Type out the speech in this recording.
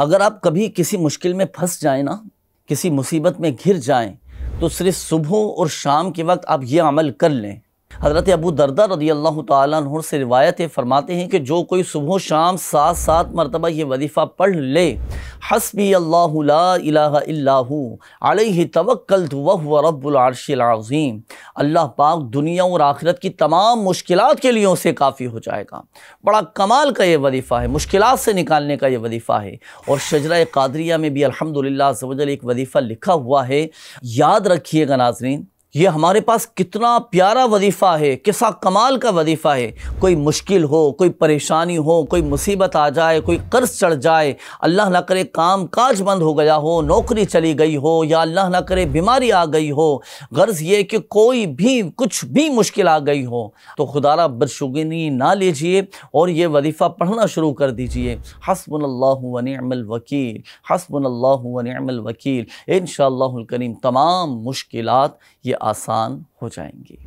अगर आप कभी किसी मुश्किल में फंस जाए ना किसी मुसीबत में घिर जाएं तो सिर्फ सुबह और शाम के वक्त आप ये अमल कर लें हज़रत अबू दरदा रदी अल्लाह तह से रिवायत फरमाते हैं कि जो कोई सुबह शाम सात सात मरतबा ये वजीफ़ा पढ़ ले हसबी अल्लाह तवक्ल वह रबारशीम अल्लाह पाक दुनिया और आखिरत की तमाम मुश्किल के लिए उसे काफ़ी हो जाएगा बड़ा कमाल का ये वजीफ़ा है मुश्किल से निकालने का ये वजीफ़ा है और शजरा कादरिया में भी अलहमदिल्ला एक वजीफ़ा लिखा हुआ है याद रखिएगा नाजरीन ये हमारे पास कितना प्यारा वजीफ़ा है किसा कमाल का वजीफ़ा है कोई मुश्किल हो कोई परेशानी हो कोई मुसीबत आ जाए कोई कर्ज चढ़ जाए अल्लाह ना करे काम काज बंद हो गया हो नौकरी चली गई हो या अल्लाह ना करे बीमारी आ गई हो गर्ज ये कि कोई भी कुछ भी मुश्किल आ गई हो तो खुदारा बदशुगनी ना लीजिए और ये वजीफ़ा पढ़ना शुरू कर दीजिए हसबन वनीमलवकील हसबन वनीमलवकील इन शरीम तमाम मुश्किल ये आसान हो जाएंगी